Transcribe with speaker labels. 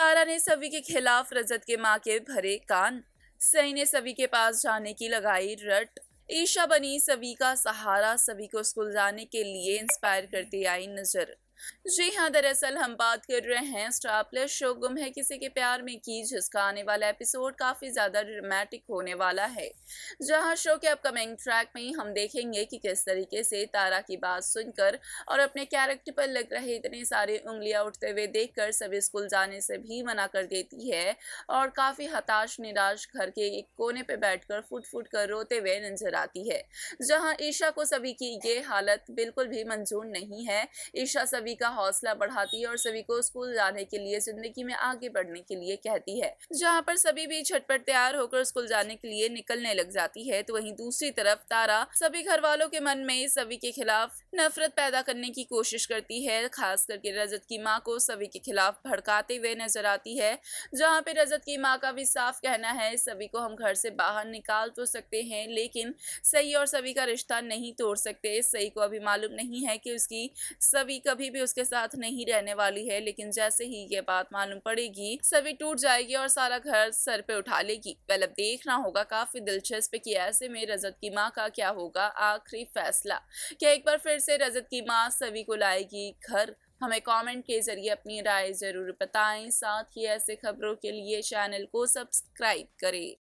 Speaker 1: तारा ने सभी के खिलाफ रजत के माँ के भरे कान सई ने सभी के पास जाने की लगाई रट ईशा बनी सभी का सहारा सभी को स्कूल जाने के लिए इंस्पायर करती आई नजर जी हाँ दरअसल हम बात कर रहे हैं स्टार प्लस शो गुम है किसी के प्यार में की जिसका आने वाला एपिसोड काफ़ी ज़्यादा ड्रामेटिक होने वाला है जहाँ शो के अपकमिंग ट्रैक में हम देखेंगे कि किस तरीके से तारा की बात सुनकर और अपने कैरेक्टर पर लग रहे इतने सारे उंगलियां उठते हुए देख कर सभी स्कूल जाने से भी मना कर देती है और काफ़ी हताश निराश घर के एक कोने पर बैठ कर फुट फुट कर रोते हुए नजर आती है जहाँ ईशा को सभी की ये हालत बिल्कुल भी मंजूर नहीं है ईशा सभी सभी का हौसला बढ़ाती है और सभी को स्कूल जाने के लिए जिंदगी में आगे बढ़ने के लिए कहती है जहाँ पर सभी भी छटपट तैयार होकर स्कूल जाने के लिए निकलने लग जाती है तो वही दूसरी तरफ तारा सभी घर वालों के मन में सभी के खिलाफ नफरत पैदा करने की कोशिश करती है खास करके रजत की माँ को सभी के खिलाफ भड़काते हुए नजर आती है जहाँ पे रजत की माँ का भी साफ कहना है सभी को हम घर से बाहर निकाल तो सकते हैं लेकिन सही और सभी का रिश्ता नहीं तोड़ सकते सही को अभी मालूम नहीं है कि उसकी सभी कभी भी भी उसके साथ नहीं रहने वाली है लेकिन जैसे ही ये बात मालूम पड़ेगी सभी टूट जाएगी और सारा घर सर पे उठा लेगी वेल अब देखना होगा काफी दिलचस्प कि ऐसे में रजत की माँ का क्या होगा आखिरी फैसला क्या एक बार फिर से रजत की माँ सभी को लाएगी घर हमें कमेंट के ज़रिए अपनी राय ज़रूर बताएं साथ ही ऐसे खबरों के लिए चैनल को सब्सक्राइब करें